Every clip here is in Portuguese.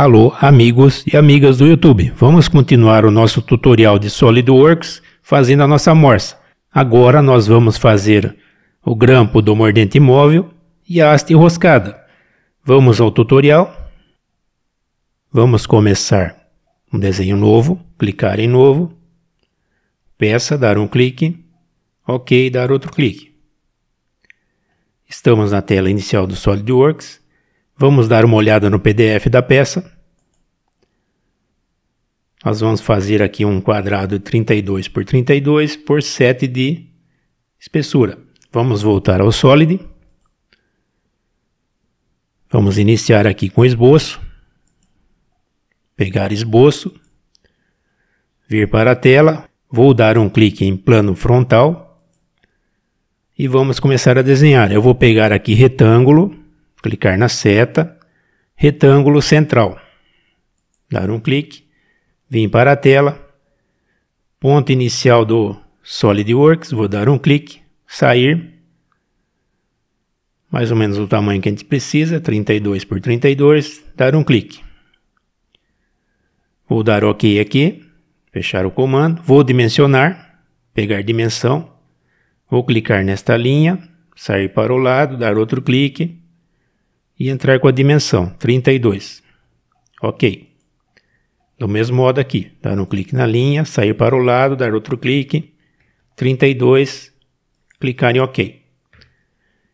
Alô, amigos e amigas do YouTube. Vamos continuar o nosso tutorial de SolidWorks fazendo a nossa morsa. Agora nós vamos fazer o grampo do mordente móvel e a haste enroscada. Vamos ao tutorial. Vamos começar um desenho novo, clicar em novo, peça, dar um clique, ok, dar outro clique. Estamos na tela inicial do SolidWorks Vamos dar uma olhada no PDF da peça. Nós vamos fazer aqui um quadrado 32 por 32 por 7 de espessura. Vamos voltar ao Solid. Vamos iniciar aqui com esboço. Pegar esboço. Vir para a tela. Vou dar um clique em plano frontal. E vamos começar a desenhar. Eu vou pegar aqui retângulo clicar na seta, retângulo central, dar um clique, vim para a tela, ponto inicial do SolidWorks, vou dar um clique, sair, mais ou menos o tamanho que a gente precisa, 32 por 32, dar um clique. Vou dar OK aqui, fechar o comando, vou dimensionar, pegar dimensão, vou clicar nesta linha, sair para o lado, dar outro clique, e entrar com a dimensão 32. Ok. Do mesmo modo aqui, dar um clique na linha, sair para o lado, dar outro clique, 32, clicar em OK.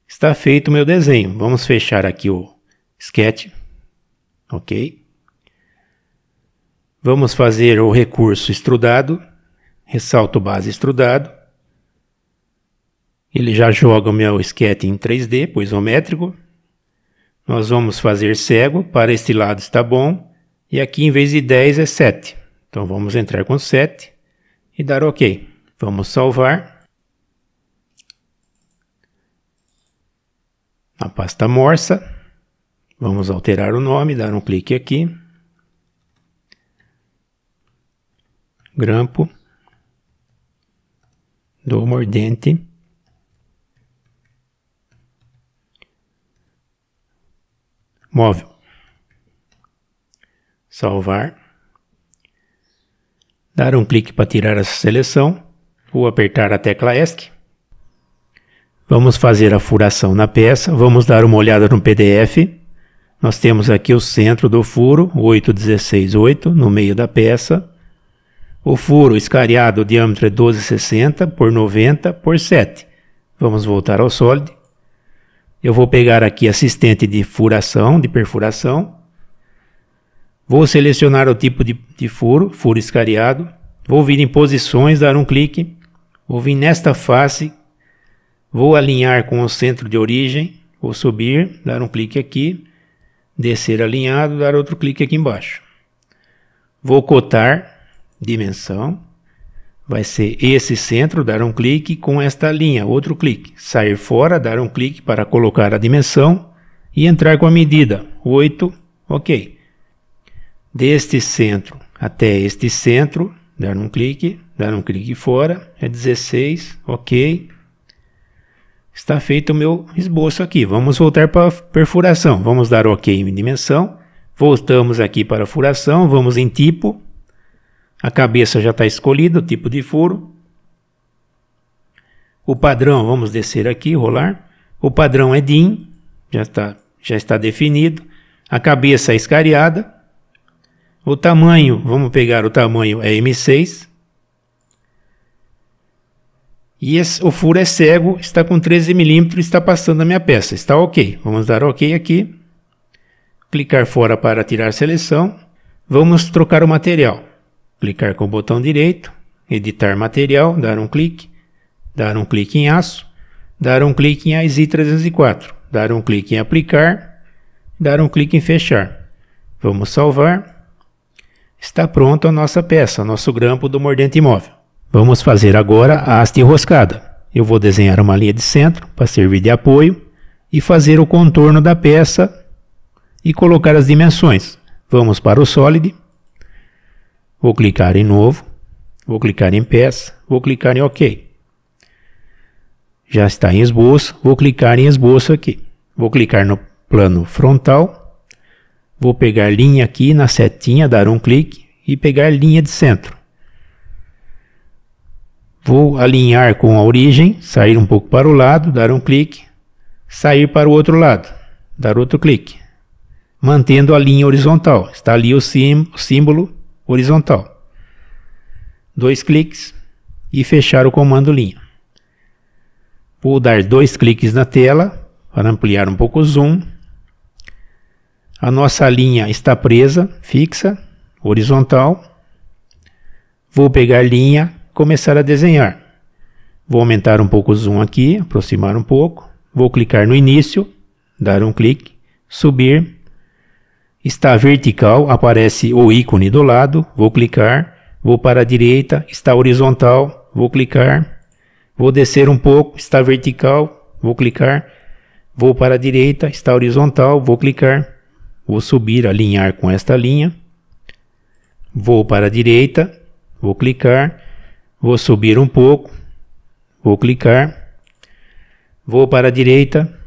Está feito o meu desenho. Vamos fechar aqui o sketch. OK. Vamos fazer o recurso extrudado, ressalto base extrudado. Ele já joga o meu sketch em 3D, pois isométrico. Nós vamos fazer cego, para este lado está bom, e aqui em vez de 10 é 7. Então vamos entrar com 7 e dar OK. Vamos salvar. Na pasta morsa, vamos alterar o nome, dar um clique aqui. Grampo do mordente móvel. Salvar. Dar um clique para tirar a seleção. Vou apertar a tecla ESC. Vamos fazer a furação na peça. Vamos dar uma olhada no PDF. Nós temos aqui o centro do furo, 8168, no meio da peça. O furo escariado, o diâmetro é 12,60 por 90 por 7. Vamos voltar ao sólido. Eu vou pegar aqui assistente de furação, de perfuração. Vou selecionar o tipo de, de furo, furo escariado. Vou vir em posições, dar um clique. Vou vir nesta face. Vou alinhar com o centro de origem. Vou subir, dar um clique aqui. Descer alinhado, dar outro clique aqui embaixo. Vou cotar dimensão vai ser esse centro, dar um clique com esta linha, outro clique. Sair fora, dar um clique para colocar a dimensão e entrar com a medida, 8, ok. Deste centro até este centro, dar um clique, dar um clique fora, é 16, ok. Está feito o meu esboço aqui, vamos voltar para a perfuração, vamos dar ok em dimensão, voltamos aqui para a furação, vamos em tipo, a cabeça já está escolhida, o tipo de furo. O padrão, vamos descer aqui, rolar. O padrão é DIN, já está, já está definido. A cabeça é escariada. O tamanho, vamos pegar o tamanho, é M6. E esse, o furo é cego, está com 13 milímetros, está passando a minha peça. Está ok. Vamos dar ok aqui. Clicar fora para tirar seleção. Vamos trocar o material clicar com o botão direito, editar material, dar um clique, dar um clique em aço, dar um clique em ISI 304, dar um clique em aplicar, dar um clique em fechar. Vamos salvar. Está pronta a nossa peça, nosso grampo do mordente imóvel. Vamos fazer agora a haste enroscada. Eu vou desenhar uma linha de centro para servir de apoio e fazer o contorno da peça e colocar as dimensões. Vamos para o sólido Vou clicar em novo, vou clicar em peça, vou clicar em OK. Já está em esboço, vou clicar em esboço aqui. Vou clicar no plano frontal, vou pegar linha aqui na setinha, dar um clique e pegar linha de centro. Vou alinhar com a origem, sair um pouco para o lado, dar um clique, sair para o outro lado, dar outro clique, mantendo a linha horizontal. Está ali o símbolo horizontal. Dois cliques e fechar o comando linha. Vou dar dois cliques na tela para ampliar um pouco o zoom. A nossa linha está presa, fixa, horizontal. Vou pegar linha, começar a desenhar. Vou aumentar um pouco o zoom aqui, aproximar um pouco. Vou clicar no início, dar um clique, subir, Está vertical, aparece o ícone do lado, vou clicar, vou para a direita, está horizontal, vou clicar, vou descer um pouco, está vertical, vou clicar, vou para a direita, está horizontal, vou clicar, vou subir, alinhar com esta linha, vou para a direita, vou clicar, vou subir um pouco, vou clicar, vou para a direita,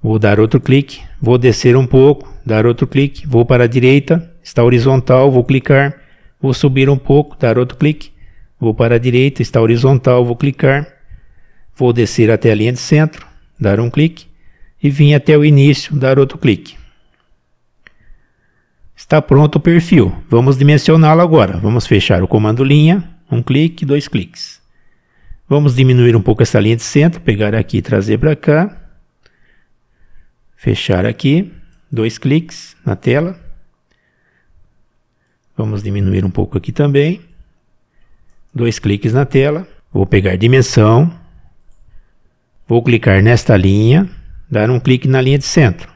vou dar outro clique, vou descer um pouco, dar outro clique, vou para a direita, está horizontal, vou clicar, vou subir um pouco, dar outro clique, vou para a direita, está horizontal, vou clicar, vou descer até a linha de centro, dar um clique e vim até o início, dar outro clique. Está pronto o perfil, vamos dimensioná-lo agora, vamos fechar o comando linha, um clique, dois cliques. Vamos diminuir um pouco essa linha de centro, pegar aqui e trazer para cá, fechar aqui, dois cliques na tela. Vamos diminuir um pouco aqui também. Dois cliques na tela. Vou pegar dimensão. Vou clicar nesta linha, dar um clique na linha de centro.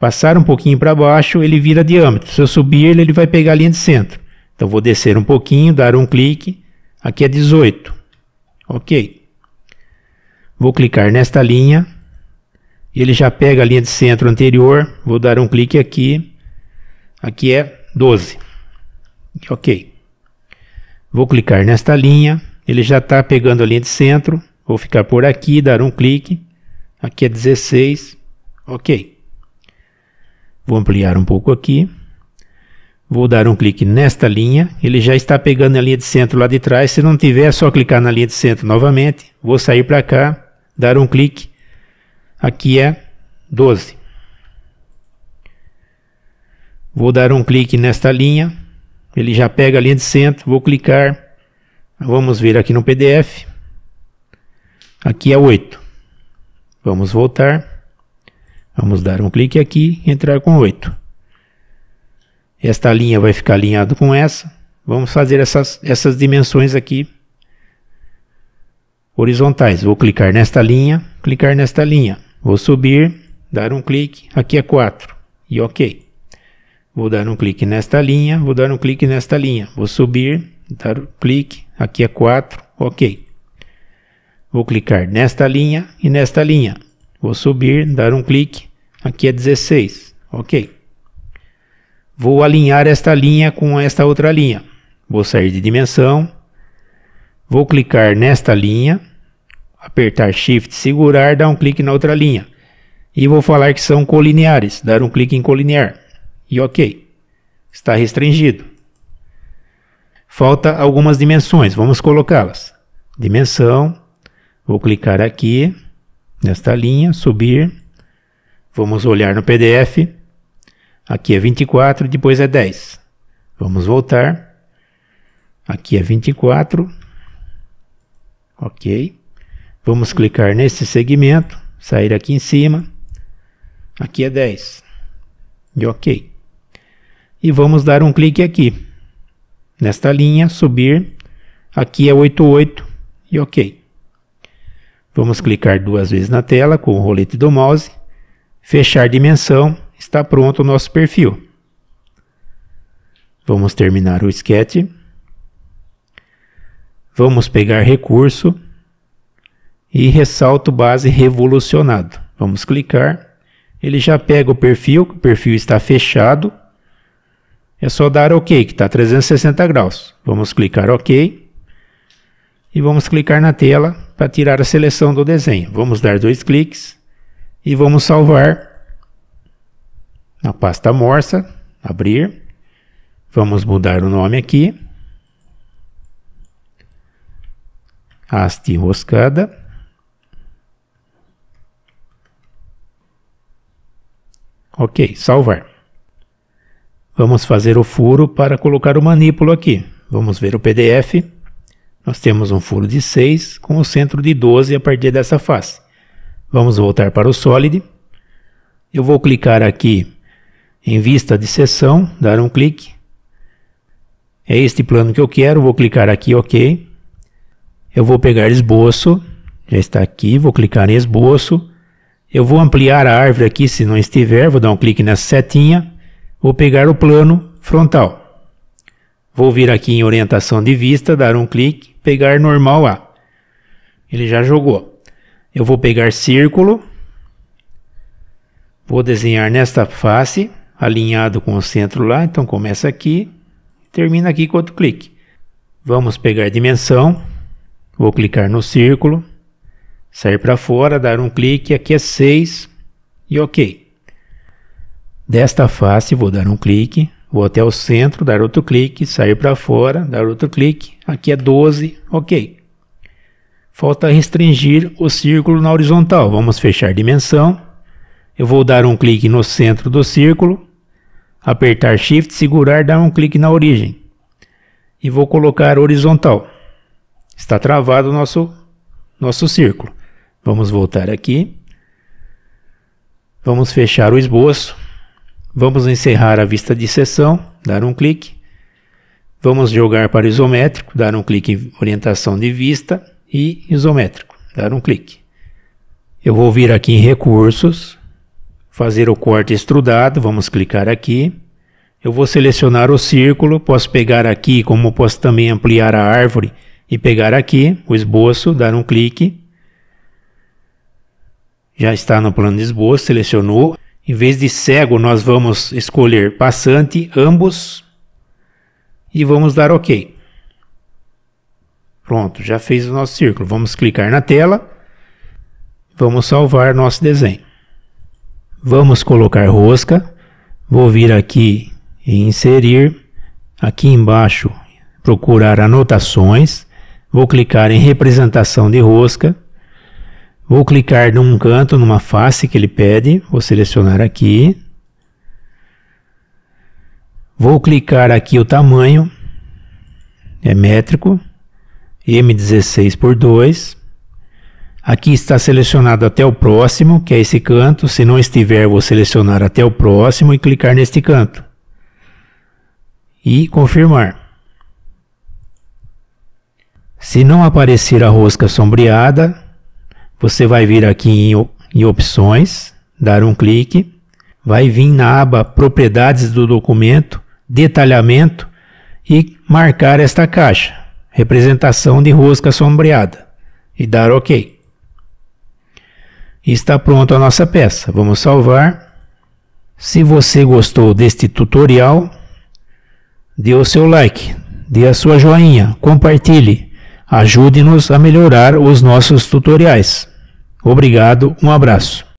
Passar um pouquinho para baixo, ele vira diâmetro. Se eu subir ele, ele vai pegar a linha de centro. Então vou descer um pouquinho, dar um clique. Aqui é 18. Ok. Vou clicar nesta linha, ele já pega a linha de centro anterior, vou dar um clique aqui, aqui é 12, ok. Vou clicar nesta linha, ele já está pegando a linha de centro, vou ficar por aqui, dar um clique, aqui é 16, ok. Vou ampliar um pouco aqui, vou dar um clique nesta linha, ele já está pegando a linha de centro lá de trás, se não tiver é só clicar na linha de centro novamente, vou sair para cá, dar um clique, Aqui é 12. Vou dar um clique nesta linha. Ele já pega a linha de centro. Vou clicar. Vamos ver aqui no PDF. Aqui é 8. Vamos voltar. Vamos dar um clique aqui e entrar com 8. Esta linha vai ficar alinhada com essa. Vamos fazer essas, essas dimensões aqui horizontais. Vou clicar nesta linha, clicar nesta linha. Vou subir, dar um clique, aqui é 4 e OK. Vou dar um clique nesta linha, vou dar um clique nesta linha, vou subir, dar um clique, aqui é 4, OK. Vou clicar nesta linha e nesta linha, vou subir, dar um clique, aqui é 16, OK. Vou alinhar esta linha com esta outra linha, vou sair de dimensão, vou clicar nesta linha, apertar Shift, segurar, dar um clique na outra linha. E vou falar que são colineares, dar um clique em colinear. E ok, está restringido. Falta algumas dimensões, vamos colocá-las. Dimensão, vou clicar aqui, nesta linha, subir. Vamos olhar no PDF. Aqui é 24, depois é 10. Vamos voltar. Aqui é 24. Ok. Vamos clicar nesse segmento, sair aqui em cima. Aqui é 10. E OK. E vamos dar um clique aqui. Nesta linha, subir. Aqui é 88 e OK. Vamos clicar duas vezes na tela com o rolete do mouse. Fechar dimensão. Está pronto o nosso perfil. Vamos terminar o sketch. Vamos pegar recurso e ressalto base revolucionado. Vamos clicar. Ele já pega o perfil, o perfil está fechado. É só dar OK, que está 360 graus. Vamos clicar OK. E vamos clicar na tela para tirar a seleção do desenho. Vamos dar dois cliques e vamos salvar na pasta morsa, abrir. Vamos mudar o nome aqui. Haste enroscada. Ok, salvar. Vamos fazer o furo para colocar o manípulo aqui. Vamos ver o PDF. Nós temos um furo de 6 com o centro de 12 a partir dessa face. Vamos voltar para o Solid. Eu vou clicar aqui em vista de seção, dar um clique. É este plano que eu quero, vou clicar aqui OK. Eu vou pegar esboço, já está aqui, vou clicar em esboço. Eu vou ampliar a árvore aqui se não estiver, vou dar um clique nessa setinha, vou pegar o plano frontal. Vou vir aqui em orientação de vista, dar um clique, pegar normal A. Ele já jogou. Eu vou pegar círculo, vou desenhar nesta face, alinhado com o centro lá, então começa aqui, termina aqui com outro clique. Vamos pegar dimensão, vou clicar no círculo, sair para fora, dar um clique, aqui é 6 e ok. Desta face vou dar um clique, vou até o centro, dar outro clique, sair para fora, dar outro clique, aqui é 12, ok. Falta restringir o círculo na horizontal, vamos fechar dimensão, eu vou dar um clique no centro do círculo, apertar Shift, segurar, dar um clique na origem e vou colocar horizontal. Está travado o nosso, nosso círculo. Vamos voltar aqui. Vamos fechar o esboço. Vamos encerrar a vista de sessão. dar um clique. Vamos jogar para isométrico, dar um clique em orientação de vista e isométrico, dar um clique. Eu vou vir aqui em recursos, fazer o corte extrudado, vamos clicar aqui. Eu vou selecionar o círculo, posso pegar aqui, como posso também ampliar a árvore e pegar aqui o esboço, dar um clique já está no plano de esboço, selecionou. Em vez de cego, nós vamos escolher passante, ambos, e vamos dar OK. Pronto, já fez o nosso círculo. Vamos clicar na tela, vamos salvar nosso desenho. Vamos colocar rosca, vou vir aqui em inserir, aqui embaixo procurar anotações, vou clicar em representação de rosca, Vou clicar num canto, numa face que ele pede, vou selecionar aqui. Vou clicar aqui o tamanho, é métrico, M16 por 2. Aqui está selecionado até o próximo, que é esse canto. Se não estiver, vou selecionar até o próximo e clicar neste canto. E confirmar. Se não aparecer a rosca sombreada, você vai vir aqui em, em opções, dar um clique, vai vir na aba propriedades do documento, detalhamento e marcar esta caixa, representação de rosca sombreada e dar OK. E está pronta a nossa peça. Vamos salvar. Se você gostou deste tutorial, dê o seu like, dê a sua joinha, compartilhe, ajude-nos a melhorar os nossos tutoriais. Obrigado, um abraço.